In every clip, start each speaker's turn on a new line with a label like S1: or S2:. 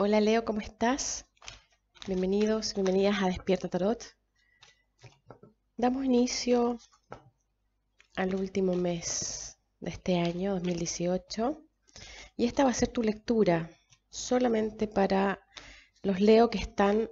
S1: Hola Leo, ¿cómo estás? Bienvenidos, bienvenidas a Despierta Tarot. Damos inicio al último mes de este año 2018 y esta va a ser tu lectura solamente para los Leo que están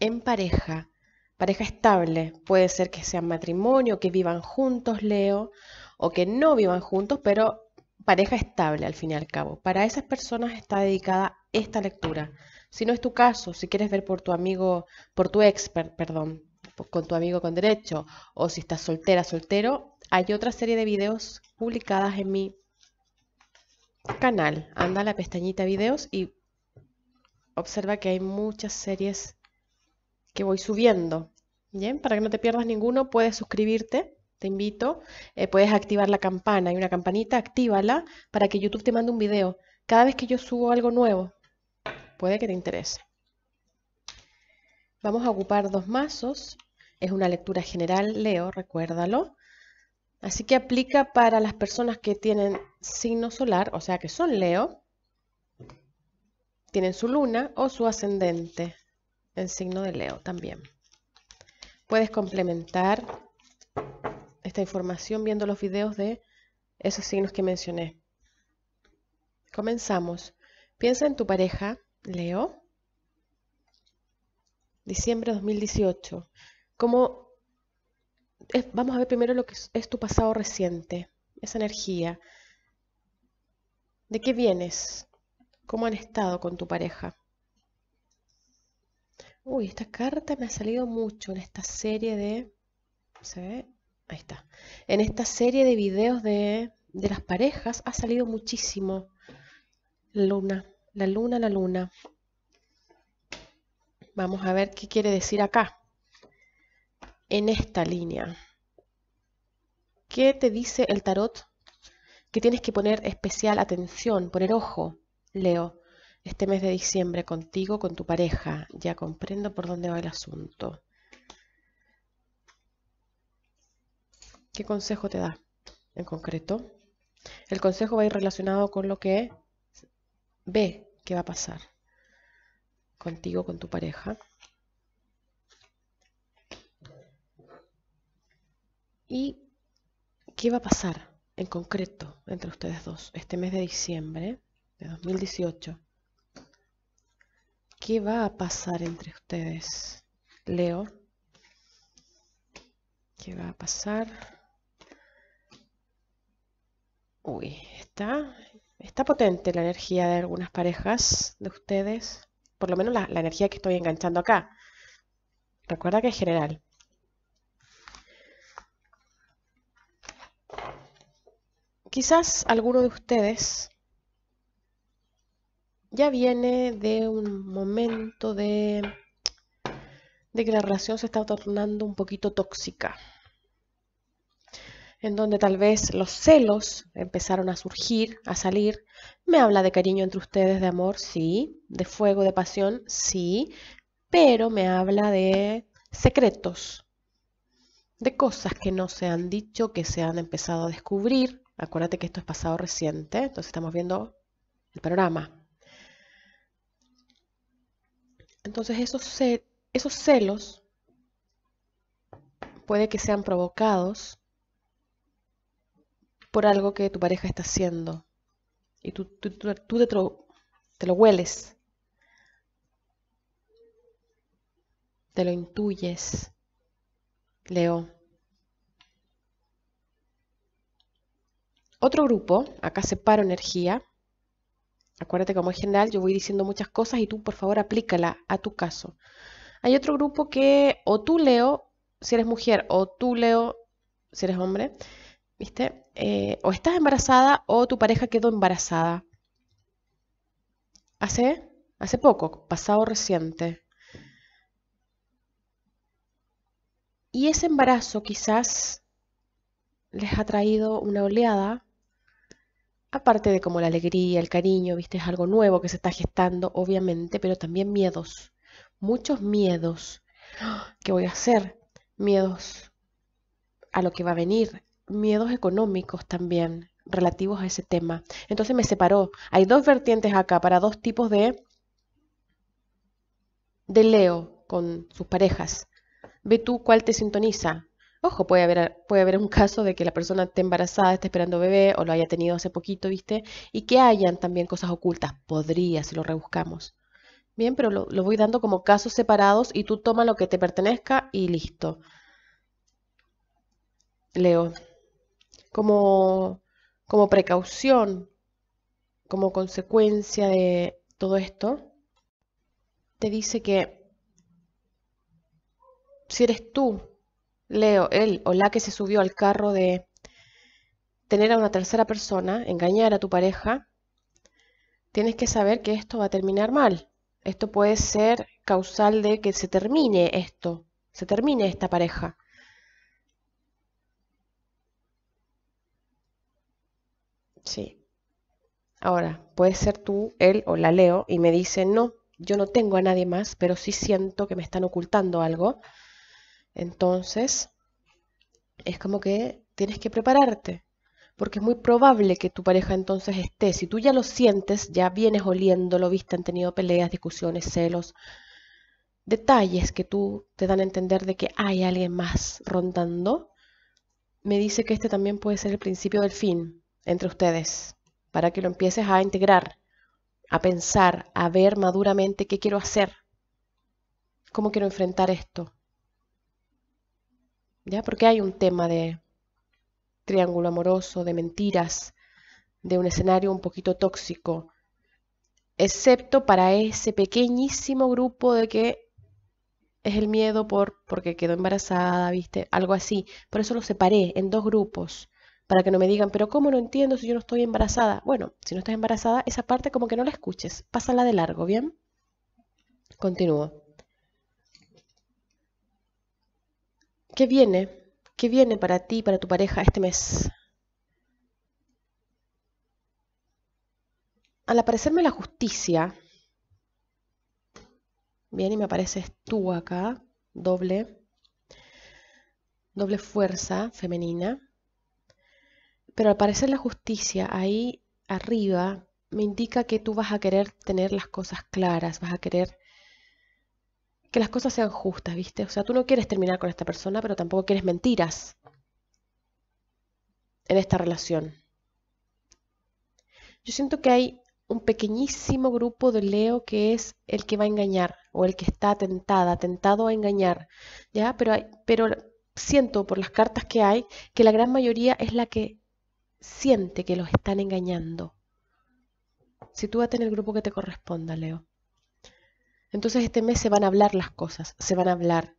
S1: en pareja, pareja estable. Puede ser que sean matrimonio, que vivan juntos Leo o que no vivan juntos, pero pareja estable al fin y al cabo. Para esas personas está dedicada esta lectura. Si no es tu caso, si quieres ver por tu amigo, por tu expert, perdón, con tu amigo con derecho, o si estás soltera, soltero, hay otra serie de videos publicadas en mi canal. Anda a la pestañita videos y observa que hay muchas series que voy subiendo. Bien, para que no te pierdas ninguno, puedes suscribirte te invito, eh, puedes activar la campana. Hay una campanita, actívala para que YouTube te mande un video cada vez que yo subo algo nuevo. Puede que te interese. Vamos a ocupar dos mazos. Es una lectura general, Leo, recuérdalo. Así que aplica para las personas que tienen signo solar, o sea que son Leo, tienen su luna o su ascendente en signo de Leo también. Puedes complementar esta información viendo los videos de esos signos que mencioné. Comenzamos. Piensa en tu pareja, Leo, diciembre 2018. Como vamos a ver primero lo que es, tu pasado reciente, esa energía. ¿De qué vienes? ¿Cómo han estado con tu pareja? Uy, esta carta me ha salido mucho en esta serie de... ¿Se Ahí está. En esta serie de videos de, de las parejas ha salido muchísimo la luna, la luna, la luna. Vamos a ver qué quiere decir acá, en esta línea. ¿Qué te dice el tarot? Que tienes que poner especial atención, poner ojo, Leo, este mes de diciembre contigo, con tu pareja. Ya comprendo por dónde va el asunto. ¿Qué consejo te da en concreto? El consejo va a ir relacionado con lo que ve que va a pasar contigo, con tu pareja. ¿Y qué va a pasar en concreto entre ustedes dos este mes de diciembre de 2018? ¿Qué va a pasar entre ustedes, Leo? ¿Qué va a pasar? Uy, está, está potente la energía de algunas parejas de ustedes. Por lo menos la, energía que estoy enganchando acá. Recuerda que es general. Quizás alguno de ustedes ya viene de un momento de que la relación se está tornando un poquito tóxica en donde tal vez los celos empezaron a surgir, a salir. Me habla de cariño entre ustedes, de amor, sí, de fuego, de pasión, sí, pero me habla de secretos, de cosas que no se han dicho, que se han empezado a descubrir. Acuérdate que esto es pasado reciente, entonces estamos viendo el programa. Entonces esos, esos celos puede que sean provocados por algo que tu pareja está haciendo. Y tú, tú, te, lo hueles. Te lo intuyes. Leo. Otro grupo, acá separo energía. Acuérdate como es general, yo voy diciendo muchas cosas y tú por favor aplícala a tu caso. Hay otro grupo que o tú leo si eres mujer o tú leo si eres hombre, ¿viste? Eh, o estás embarazada o tu pareja quedó embarazada. Hace, hace poco, pasado reciente. Y ese embarazo quizás les ha traído una oleada, aparte de como la alegría, el cariño, viste, es algo nuevo que se está gestando, obviamente, pero también miedos, muchos miedos. ¿Qué voy a hacer? Miedos a lo que va a venir, miedos económicos también relativos a ese tema. Entonces me separó. Hay dos vertientes acá para dos tipos de, de Leo con sus parejas. Ve tú cuál te sintoniza. Ojo, puede haber, puede haber un caso de que la persona esté embarazada, esté esperando bebé o lo haya tenido hace poquito, ¿viste? Y que hayan también cosas ocultas. Podría, si lo rebuscamos. Bien, pero lo, lo voy dando como casos separados y tú toma lo que te pertenezca y listo. Leo como, como precaución, como consecuencia de todo esto, te dice que si eres tú, Leo, él o la que se subió al carro de tener a una tercera persona, engañar a tu pareja, tienes que saber que esto va a terminar mal. Esto puede ser causal de que se termine esto, se termine esta pareja. Sí. Ahora, puede ser tú, él o la Leo y me dice, no, yo no tengo a nadie más, pero sí siento que me están ocultando algo. Entonces, es como que tienes que prepararte, porque es muy probable que tu pareja entonces esté. Si tú ya lo sientes, ya vienes oliéndolo, viste, han tenido peleas, discusiones, celos, detalles que tú te dan a entender de que hay alguien más rondando, me dice que este también puede ser el principio del fin entre ustedes, para que lo empieces a integrar, a pensar, a ver maduramente qué quiero hacer, cómo quiero enfrentar esto. ¿Ya? Porque hay un tema de triángulo amoroso, de mentiras, de un escenario un poquito tóxico, excepto para ese pequeñísimo grupo de que es el miedo por porque quedó embarazada, ¿viste? Algo así. Por eso lo separé en dos grupos para que no me digan, pero ¿cómo no entiendo si yo no estoy embarazada? Bueno, si no estás embarazada, esa parte como que no la escuches, pásala de largo, ¿bien? Continúo. ¿Qué viene? ¿Qué viene para ti, para tu pareja este mes? Al aparecerme la justicia, bien, y me apareces tú acá, doble, doble fuerza femenina, pero al parecer la justicia ahí arriba me indica que tú vas a querer tener las cosas claras, vas a querer que las cosas sean justas, ¿viste? O sea, tú no quieres terminar con esta persona, pero tampoco quieres mentiras en esta relación. Yo siento que hay un pequeñísimo grupo de Leo que es el que va a engañar o el que está tentada, tentado a engañar, ¿ya? Pero, hay, pero siento por las cartas que hay que la gran mayoría es la que siente que los están engañando. Sitúate en el grupo que te corresponda, Leo. Entonces este mes se van a hablar las cosas, se van a hablar.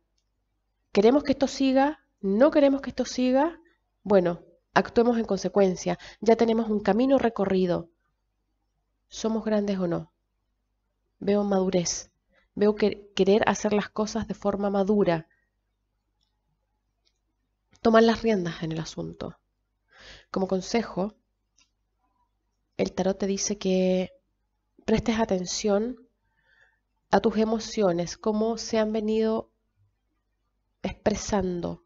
S1: ¿Queremos que esto siga? ¿No queremos que esto siga? Bueno, actuemos en consecuencia. Ya tenemos un camino recorrido. ¿Somos grandes o no? Veo madurez. Veo que querer hacer las cosas de forma madura. Tomar las riendas en el asunto. Como consejo, el tarot te dice que prestes atención a tus emociones, cómo se han venido expresando.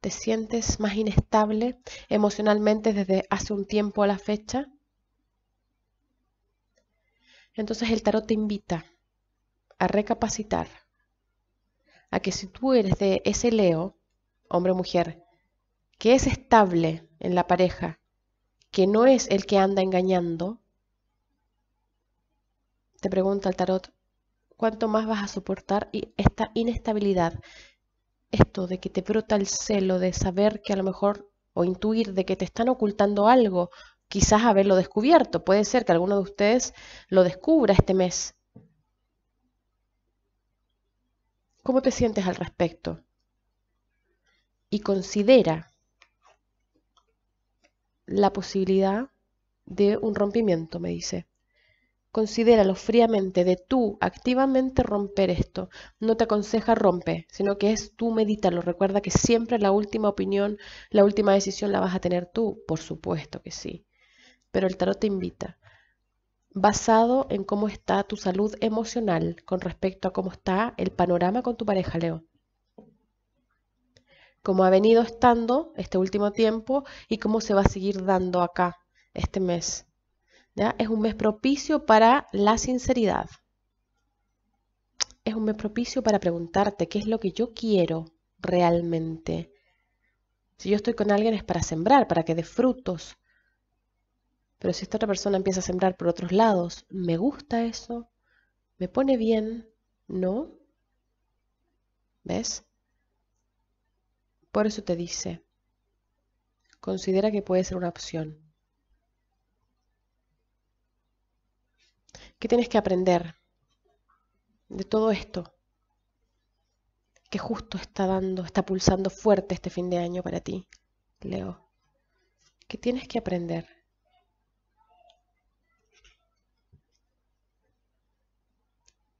S1: ¿Te sientes más inestable emocionalmente desde hace un tiempo a la fecha? Entonces el tarot te invita a recapacitar, a que si tú eres de ese Leo, hombre o mujer, que es estable en la pareja, que no es el que anda engañando, te pregunta el tarot, ¿cuánto más vas a soportar esta inestabilidad? Esto de que te brota el celo, de saber que a lo mejor, o intuir de que te están ocultando algo, quizás haberlo descubierto. Puede ser que alguno de ustedes lo descubra este mes. ¿Cómo te sientes al respecto? Y considera la posibilidad de un rompimiento, me dice. Considéralo fríamente, de tú activamente romper esto. No te aconseja rompe, sino que es tú medítalo. Recuerda que siempre la última opinión, la última decisión la vas a tener tú, por supuesto que sí. Pero el tarot te invita, basado en cómo está tu salud emocional con respecto a cómo está el panorama con tu pareja, Leo cómo ha venido estando este último tiempo y cómo se va a seguir dando acá este mes. ¿Ya? Es un mes propicio para la sinceridad. Es un mes propicio para preguntarte qué es lo que yo quiero realmente. Si yo estoy con alguien es para sembrar, para que dé frutos. Pero si esta otra persona empieza a sembrar por otros lados, me gusta eso, me pone bien, ¿no? ¿Ves? Por eso te dice, considera que puede ser una opción. ¿Qué tienes que aprender de todo esto que justo está dando, está pulsando fuerte este fin de año para ti, Leo? ¿Qué tienes que aprender?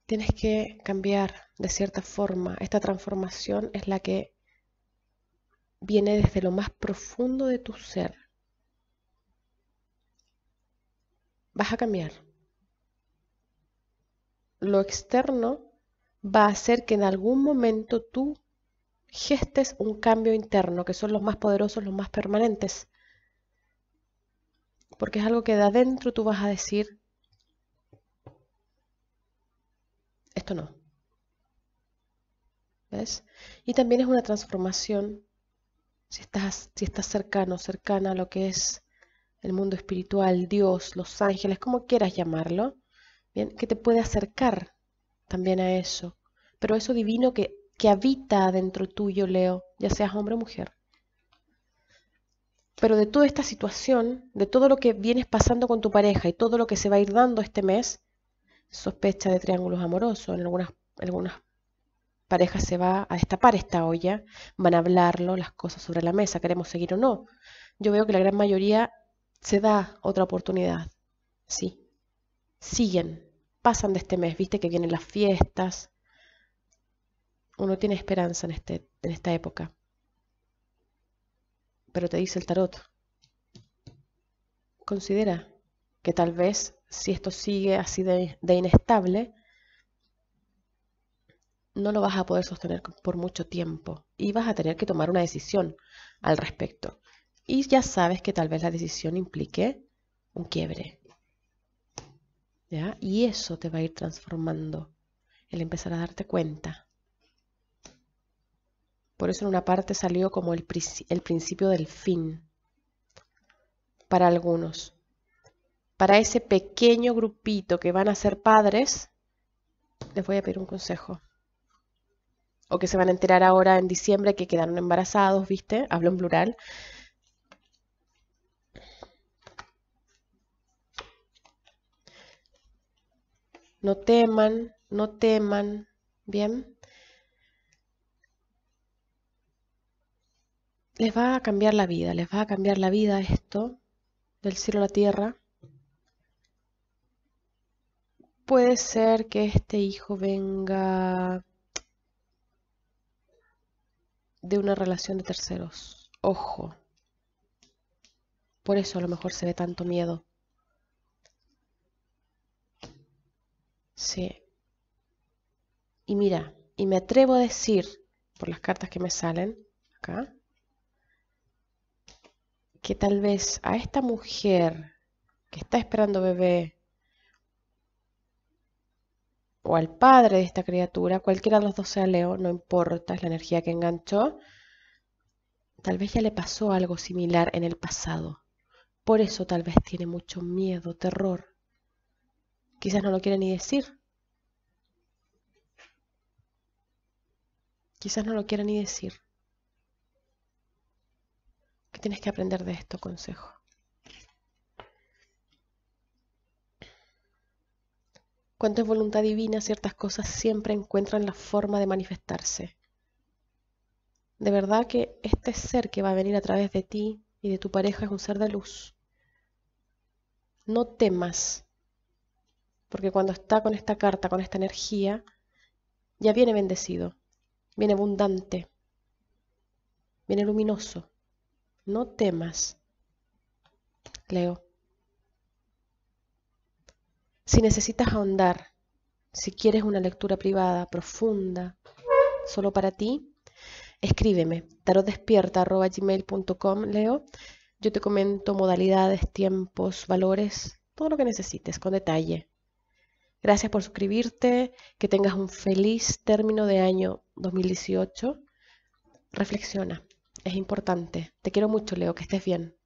S1: Tienes que cambiar de cierta forma. Esta transformación es la que viene desde lo más profundo de tu ser. Vas a cambiar. Lo externo va a hacer que en algún momento tú gestes un cambio interno, que son los más poderosos, los más permanentes. Porque es algo que de adentro tú vas a decir, esto no. ¿Ves? Y también es una transformación si estás, si estás cercano, cercana a lo que es el mundo espiritual, Dios, los ángeles, como quieras llamarlo, bien, que te puede acercar también a eso. Pero eso divino que, que habita dentro tuyo, Leo, ya seas hombre o mujer. Pero de toda esta situación, de todo lo que vienes pasando con tu pareja y todo lo que se va a ir dando este mes, sospecha de triángulos amorosos en algunas, algunas pareja se va a destapar esta olla, van a hablarlo, las cosas sobre la mesa, queremos seguir o no. Yo veo que la gran mayoría se da otra oportunidad, sí. Siguen, pasan de este mes, viste que vienen las fiestas. Uno tiene esperanza en, este, en esta época. Pero te dice el tarot, considera que tal vez si esto sigue así de, de inestable, no lo vas a poder sostener por mucho tiempo y vas a tener que tomar una decisión al respecto. Y ya sabes que tal vez la decisión implique un quiebre. Y eso te va a ir transformando, el empezar a darte cuenta. Por eso en una parte salió como el, el principio del fin para algunos. Para ese pequeño grupito que van a ser padres, les voy a pedir un consejo o que se van a enterar ahora en diciembre que quedaron embarazados, ¿viste? Hablo en plural. No teman, no teman, ¿bien? Les va a cambiar la vida, les va a cambiar la vida esto del cielo a la tierra. Puede ser que este hijo venga de una relación de terceros. Ojo. Por eso a lo mejor se ve tanto miedo. Sí. Y mira, y me atrevo a decir, por las cartas que me salen acá, que tal vez a esta mujer que está esperando bebé o al padre de esta criatura, cualquiera de los dos sea Leo, no importa, es la energía que enganchó, tal vez ya le pasó algo similar en el pasado. Por eso tal vez tiene mucho miedo, terror. Quizás no lo quiera ni decir. Quizás no lo quiera ni decir. ¿Qué tienes que aprender de esto, consejo. Cuando es voluntad divina, ciertas cosas siempre encuentran la forma de manifestarse. De verdad que este ser que va a venir a través de ti y de tu pareja es un ser de luz. No temas, porque cuando está con esta carta, con esta energía, ya viene bendecido, viene abundante, viene luminoso. No temas. Leo. Si necesitas ahondar, si quieres una lectura privada, profunda, solo para ti, escríbeme tarotdespierta.gmail.com, Leo. Yo te comento modalidades, tiempos, valores, todo lo que necesites con detalle. Gracias por suscribirte, que tengas un feliz término de año 2018. Reflexiona, es importante. Te quiero mucho, Leo, que estés bien.